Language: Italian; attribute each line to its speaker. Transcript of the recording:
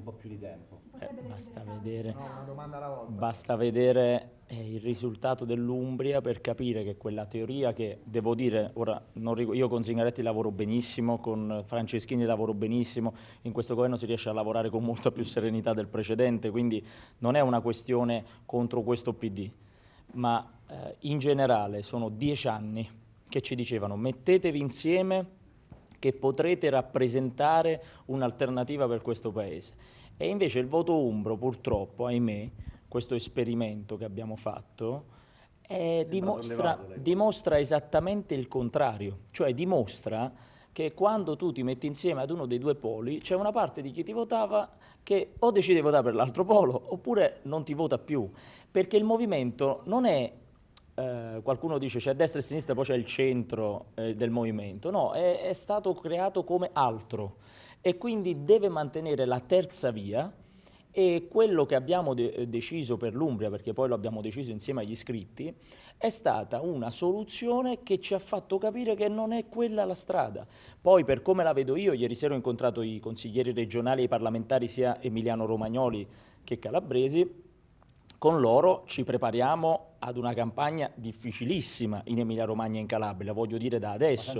Speaker 1: un po' più di tempo. Eh, basta vedere, no, basta vedere eh, il risultato dell'Umbria per capire che quella teoria che, devo dire, ora io con Zingaretti lavoro benissimo, con Franceschini lavoro benissimo, in questo governo si riesce a lavorare con molta più serenità del precedente, quindi non è una questione contro questo PD, ma eh, in generale sono dieci anni che ci dicevano mettetevi insieme che potrete rappresentare un'alternativa per questo Paese. E invece il voto umbro, purtroppo, ahimè, questo esperimento che abbiamo fatto,
Speaker 2: eh, dimostra,
Speaker 1: dimostra esattamente il contrario, cioè dimostra che quando tu ti metti insieme ad uno dei due poli c'è una parte di chi ti votava che o decide di votare per l'altro polo oppure non ti vota più, perché il movimento non è eh, qualcuno dice c'è destra e sinistra, poi c'è il centro eh, del movimento. No, è, è stato creato come altro e quindi deve mantenere la terza via e quello che abbiamo de deciso per l'Umbria, perché poi lo abbiamo deciso insieme agli iscritti, è stata una soluzione che ci ha fatto capire che non è quella la strada. Poi per come la vedo io, ieri sera ho incontrato i consiglieri regionali e i parlamentari sia Emiliano Romagnoli che Calabresi, con loro ci prepariamo ad una campagna difficilissima in Emilia Romagna e in Calabria, voglio dire da adesso.